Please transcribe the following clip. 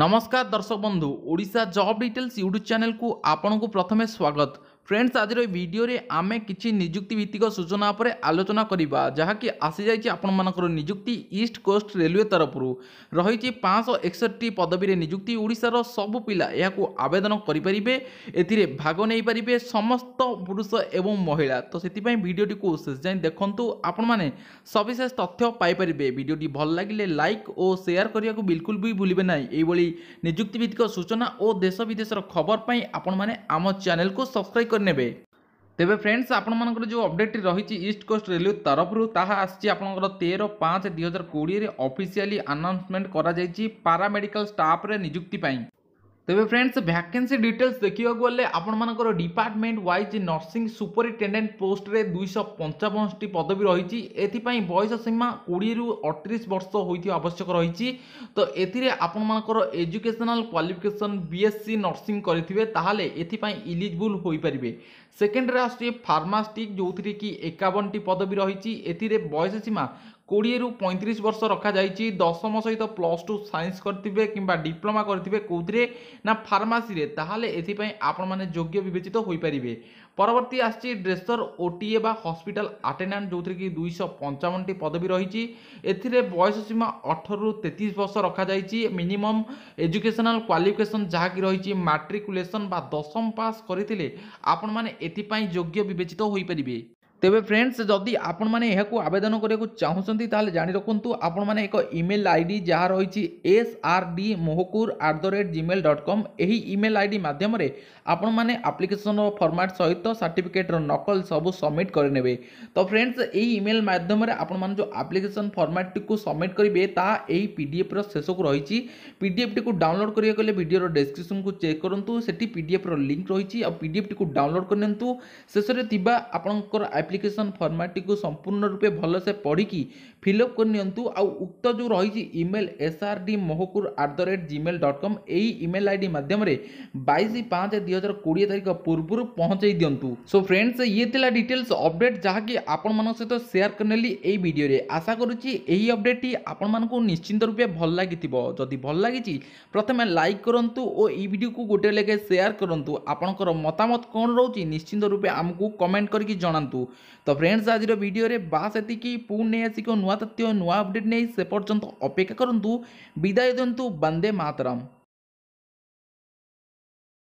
ନମସ୍କାର ଦର୍ଶକ ବନ୍ଧୁ ଓଡ଼ିଶା ଜବ୍ ଡିଟେଲ୍ସ ୟୁଟ୍ୟୁବ୍ ଚ୍ୟାନେଲ୍କୁ ଆପଣଙ୍କୁ ପ୍ରଥମେ ସ୍ୱାଗତ ফ্রেন্ডস আজর এই ভিডিওরে আমি কিছু নিযুক্তি ভিত্তিক সূচনা উপরে আলোচনা করা যাকি আসিযাই আপনার নিযুক্তি ইষ্ট কোস্ট রেলওয়ে তরফর রয়েছে পাঁচশো একষট্টি পদবীরে নিযুক্তি ওড়শার সবু পিলা এখন আবেদন করে এতে ভাগ নেইপারে সমস্ত পুরুষ এবং মহিলা তো সেই ভিডিওটি শেষ যাই দেখুন আপনার সবিশেষ তথ্য পাইপারে ভিডিওটি ভাল লাগলে লাইক ও সেয়ার করা বিলকুল বি ভুলবে না এইভাবে নিযুক্তি ভিত্তিক সূচনা ও দেশ বিদেশর খবর পাই আপনার আম চ্যানেল সবসক্রাইব କରିନେବେ ତେବେ ଫ୍ରେଣ୍ଡସ୍ ଆପଣମାନଙ୍କର ଯେଉଁ ଅପଡ଼େଟ୍ ରହିଛି ଇଷ୍ଟ କୋଷ୍ଟ ରେଲୱେ ତରଫରୁ ତାହା ଆସିଛି ଆପଣଙ୍କର ତେର ପାଞ୍ଚ ଦୁଇହଜାର କୋଡ଼ିଏରେ ଅଫିସିଆଲି ଆନାଉନ୍ସମେଣ୍ଟ କରାଯାଇଛି ପାରାମେଡ଼ିକାଲ ଷ୍ଟାଫ୍ରେ ନିଯୁକ୍ତି ପାଇଁ ତେବେ ଫ୍ରେଣ୍ଡସ୍ ଭ୍ୟାକେନ୍ସି ଡିଟେଲ୍ସ ଦେଖିବାକୁ ଗଲେ ଆପଣମାନଙ୍କର ଡିପାର୍ଟମେଣ୍ଟ ୱାଇଜ୍ ନର୍ସିଂ ସୁପରିଟେଣ୍ଡେଣ୍ଟ ପୋଷ୍ଟରେ ଦୁଇଶହ ପଞ୍ଚାବନଟି ପଦବୀ ରହିଛି ଏଥିପାଇଁ ବୟସ ସୀମା କୋଡ଼ିଏରୁ ଅଠତିରିଶ ବର୍ଷ ହୋଇଥିବା ଆବଶ୍ୟକ ରହିଛି ତ ଏଥିରେ ଆପଣମାନଙ୍କର ଏଜୁକେସନାଲ୍ କ୍ୱାଲିଫିକେସନ୍ ବିଏସ୍ସି ନର୍ସିଂ କରିଥିବେ ତାହେଲେ ଏଥିପାଇଁ ଇଲିଜିବୁଲ୍ ହୋଇପାରିବେ ସେକେଣ୍ଡରେ ଆସୁଛି ଫାର୍ମାସିଷ୍ଟ ଯେଉଁଥିରେ କି ଏକାବନଟି ପଦବୀ ରହିଛି ଏଥିରେ ବୟସ ସୀମା কোড়িয়েরু পঁয়ত্রিশ বর্ষ রখাযাইছি দশম সহিত প্লস টু সাইন্স করতে কিংবা ডিপ্লোমা করতে কোথায় না ফার্মাসিরে তাহলে এথিপাই আপনার যোগ্য বিবেচিত হয়ে পরবর্তী আসছে ড্রেসর ওটিএ বা হসপিটাল আটেন্ডান্ট যেটি কি দুইশ পঞ্চাবনটি পদবী রয়েছে এতে বয়স সীমা অঠরু তেত্রিশ বর্ষ রখাযাই মিনিমম এজুকেশনাল কোয়ালিফিকেসন যা কি রয়েছে মাট্রিকুলেসন বা দশম পাস করে আপনার এথিপাই যোগ্য বিবেচিত হয়ে ତେବେ ଫ୍ରେଣ୍ଡସ୍ ଯଦି ଆପଣମାନେ ଏହାକୁ ଆବେଦନ କରିବାକୁ ଚାହୁଁଛନ୍ତି ତାହେଲେ ଜାଣି ରଖନ୍ତୁ ଆପଣମାନେ ଏକ ଇମେଲ୍ ଆଇ ଡି ଯାହା ରହିଛି ଏସ୍ ଆର୍ ଡି ମୋହକୁର at the rate Gmail dot com ଏହି ଇମେଲ୍ ଆଇ ଡି ମାଧ୍ୟମରେ ଆପଣମାନେ ଆପ୍ଲିକେସନ୍ ଫର୍ମାଟ୍ ସହିତ ସାର୍ଟିଫିକେଟ୍ର ନକଲ ସବୁ ସବମିଟ୍ କରିନେବେ ତ ଫ୍ରେଣ୍ଡସ୍ ଏହି ଇମେଲ୍ ମାଧ୍ୟମରେ ଆପଣମାନେ ଯେଉଁ ଆପ୍ଲିକେସନ୍ ଫର୍ମାଟ୍ଟିକୁ ସବମିଟ୍ କରିବେ ତାହା ଏହି ପି ଡି ଏଫ୍ର ଶେଷକୁ ରହିଛି ପି ଡି ଏଫ୍ଟିକୁ ଡାଉନଲୋଡ଼୍ କରିବାକୁ ହେଲେ ଭିଡ଼ିଓର ଡେସ୍କ୍ରିପ୍ସନ୍କୁ ଚେକ୍ କରନ୍ତୁ ସେଠି ପି ଡି ଏଫ୍ର ଲିଙ୍କ୍ ରହିଛି ଆଉ ପି ଡି ଏଫ୍ଟିକୁ ଡାଉନଲୋଡ଼୍ କରିନିଅନ୍ତୁ ଶେଷରେ ଥିବା ଆପଣଙ୍କର ଆପ୍ଲିକେସନ୍ ଫର୍ମାଟିକୁ ସମ୍ପୂର୍ଣ୍ଣ ରୂପେ ଭଲସେ ପଢ଼ିକି ଫିଲଅପ୍ କରିନିଅନ୍ତୁ ଆଉ ଉକ୍ତ ଯେଉଁ ରହିଛି ଇମେଲ୍ ଏସ୍ ଆର୍ ଡି ମହକୁର at the rate Gmail dot com ଏହି ଇମେଲ୍ ଆଇ ଡି ମାଧ୍ୟମରେ ବାଇଶ ପାଞ୍ଚ ଦୁଇ ହଜାର କୋଡ଼ିଏ ତାରିଖ ପୂର୍ବରୁ ପହଞ୍ଚାଇ ଦିଅନ୍ତୁ ସୋ ଫ୍ରେଣ୍ଡସ୍ ଇଏ ଥିଲା ଡିଟେଲ୍ସ ଅପଡ଼େଟ୍ ଯାହାକି ଆପଣମାନଙ୍କ ସହିତ ସେୟାର୍ କରିନେଲି ଏହି ଭିଡ଼ିଓରେ ଆଶା କରୁଛି ଏହି ଅପଡ଼େଟ୍ଟି ଆପଣମାନଙ୍କୁ ନିଶ୍ଚିନ୍ତ ରୂପେ ଭଲ ଲାଗିଥିବ ଯଦି ଭଲ ଲାଗିଛି ପ୍ରଥମେ ଲାଇକ୍ କରନ୍ତୁ ଓ ଏହି ଭିଡ଼ିଓକୁ ଗୋଟିଏ ଲେଖେ ସେୟାର୍ କରନ୍ତୁ ଆପଣଙ୍କର ମତାମତ କ'ଣ ରହୁଛି ନିଶ୍ଚିନ୍ତ ରୂପେ ଆମକୁ କମେଣ୍ଟ କରିକି ଜଣାନ୍ତୁ তো ফ্রেন্ডস আজর ভিডিওরে বাস এতিকি পুঁ নেই আসিক নূয়া তথ্য নূয়া অপডেট নেই সে পর্যন্ত অপেক্ষা করতু বিদায় দিন্তু বন্দে মাতরম